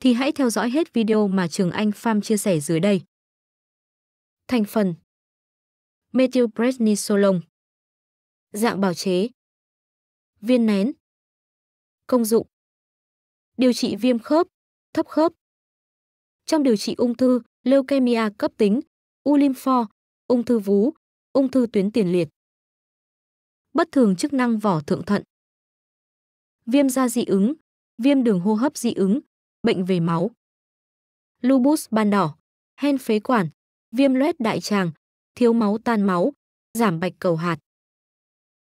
thì hãy theo dõi hết video mà Trường Anh pham chia sẻ dưới đây. Thành phần Methylprednisolone Dạng bào chế Viên nén Công dụng Điều trị viêm khớp, thấp khớp Trong điều trị ung thư, leukemia cấp tính, u lympho, ung thư vú, ung thư tuyến tiền liệt Bất thường chức năng vỏ thượng thận Viêm da dị ứng, viêm đường hô hấp dị ứng, bệnh về máu, lupus ban đỏ, hen phế quản, viêm loét đại tràng, thiếu máu tan máu, giảm bạch cầu hạt.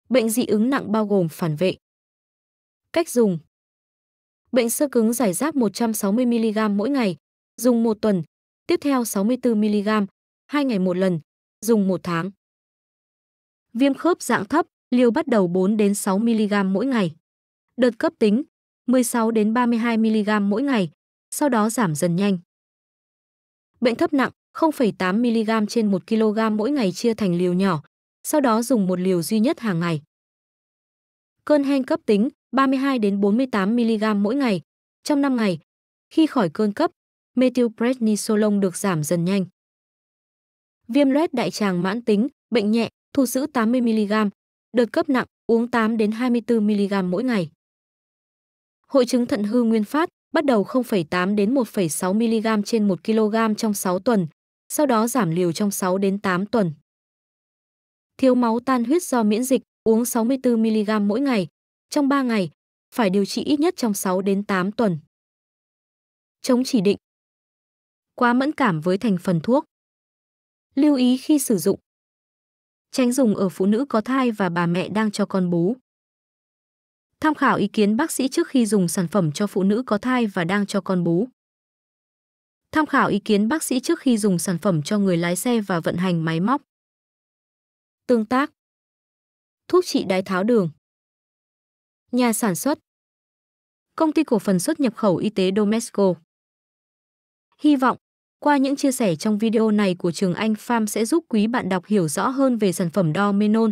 Bệnh dị ứng nặng bao gồm phản vệ. Cách dùng Bệnh sơ cứng giải rác 160mg mỗi ngày, dùng 1 tuần, tiếp theo 64mg, 2 ngày một lần, dùng 1 tháng. Viêm khớp dạng thấp, liều bắt đầu 4 đến 6mg mỗi ngày. Đợt cấp tính, 16 đến 32 mg mỗi ngày, sau đó giảm dần nhanh. Bệnh thấp nặng 0,8 mg trên 1 kg mỗi ngày chia thành liều nhỏ, sau đó dùng một liều duy nhất hàng ngày. Cơn hen cấp tính 32 đến 48 mg mỗi ngày trong 5 ngày. Khi khỏi cơn cấp, methylprednisolone được giảm dần nhanh. Viêm loét đại tràng mãn tính, bệnh nhẹ, thu giữ 80 mg, đợt cấp nặng, uống 8 đến 24 mg mỗi ngày. Hội chứng thận hư nguyên phát bắt đầu 0,8 đến 1,6 mg trên 1 kg trong 6 tuần, sau đó giảm liều trong 6 đến 8 tuần. Thiếu máu tan huyết do miễn dịch, uống 64 mg mỗi ngày, trong 3 ngày, phải điều trị ít nhất trong 6 đến 8 tuần. Chống chỉ định. Quá mẫn cảm với thành phần thuốc. Lưu ý khi sử dụng. Tránh dùng ở phụ nữ có thai và bà mẹ đang cho con bú tham khảo ý kiến bác sĩ trước khi dùng sản phẩm cho phụ nữ có thai và đang cho con bú. Tham khảo ý kiến bác sĩ trước khi dùng sản phẩm cho người lái xe và vận hành máy móc. Tương tác. Thuốc trị đái tháo đường. Nhà sản xuất. Công ty cổ phần xuất nhập khẩu y tế Domesco. Hy vọng qua những chia sẻ trong video này của Trường Anh Farm sẽ giúp quý bạn đọc hiểu rõ hơn về sản phẩm Domenon,